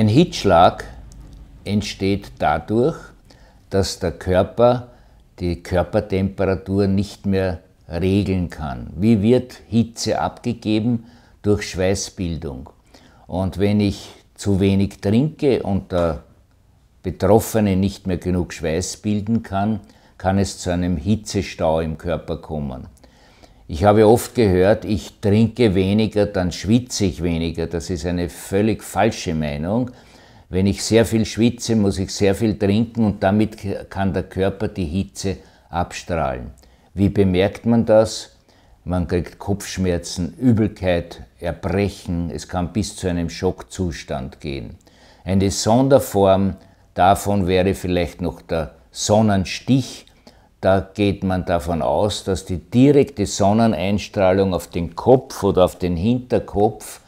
Ein Hitzschlag entsteht dadurch, dass der Körper die Körpertemperatur nicht mehr regeln kann. Wie wird Hitze abgegeben? Durch Schweißbildung. Und wenn ich zu wenig trinke und der Betroffene nicht mehr genug Schweiß bilden kann, kann es zu einem Hitzestau im Körper kommen. Ich habe oft gehört, ich trinke weniger, dann schwitze ich weniger. Das ist eine völlig falsche Meinung. Wenn ich sehr viel schwitze, muss ich sehr viel trinken und damit kann der Körper die Hitze abstrahlen. Wie bemerkt man das? Man kriegt Kopfschmerzen, Übelkeit, Erbrechen, es kann bis zu einem Schockzustand gehen. Eine Sonderform davon wäre vielleicht noch der Sonnenstich, da geht man davon aus, dass die direkte Sonneneinstrahlung auf den Kopf oder auf den Hinterkopf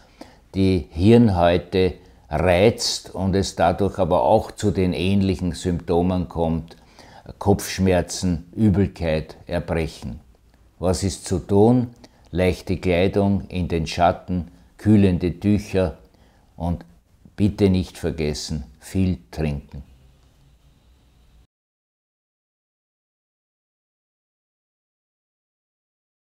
die Hirnhäute reizt und es dadurch aber auch zu den ähnlichen Symptomen kommt, Kopfschmerzen, Übelkeit, Erbrechen. Was ist zu tun? Leichte Kleidung in den Schatten, kühlende Tücher und bitte nicht vergessen, viel trinken.